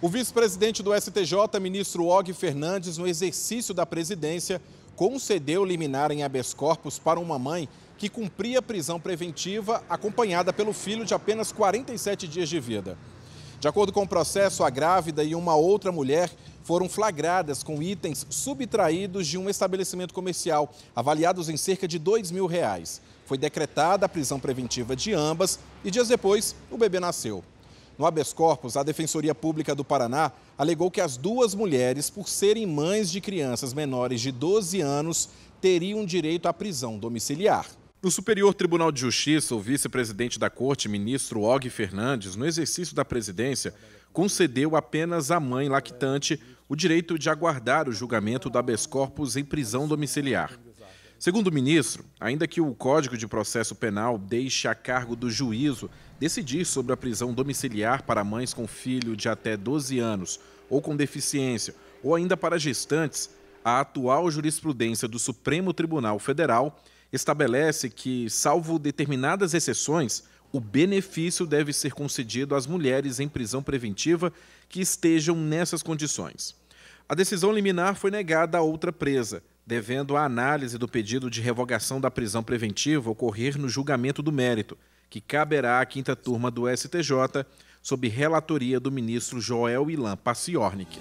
O vice-presidente do STJ, ministro Og Fernandes, no exercício da presidência, concedeu liminar em habeas corpus para uma mãe que cumpria prisão preventiva acompanhada pelo filho de apenas 47 dias de vida. De acordo com o processo, a grávida e uma outra mulher foram flagradas com itens subtraídos de um estabelecimento comercial, avaliados em cerca de 2 mil reais. Foi decretada a prisão preventiva de ambas e dias depois o bebê nasceu. No habeas corpus, a Defensoria Pública do Paraná alegou que as duas mulheres, por serem mães de crianças menores de 12 anos, teriam direito à prisão domiciliar. No Superior Tribunal de Justiça, o vice-presidente da Corte, ministro Og Fernandes, no exercício da presidência, concedeu apenas à mãe lactante o direito de aguardar o julgamento do habeas corpus em prisão domiciliar. Segundo o ministro, ainda que o Código de Processo Penal deixe a cargo do juízo decidir sobre a prisão domiciliar para mães com filho de até 12 anos ou com deficiência, ou ainda para gestantes, a atual jurisprudência do Supremo Tribunal Federal estabelece que, salvo determinadas exceções, o benefício deve ser concedido às mulheres em prisão preventiva que estejam nessas condições. A decisão liminar foi negada a outra presa, devendo a análise do pedido de revogação da prisão preventiva ocorrer no julgamento do mérito, que caberá à quinta turma do STJ, sob relatoria do ministro Joel Ilan Paciornik.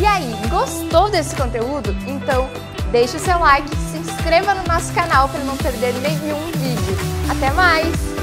E aí, gostou desse conteúdo? Então, deixe seu like, se inscreva no nosso canal para não perder nenhum vídeo. Até mais!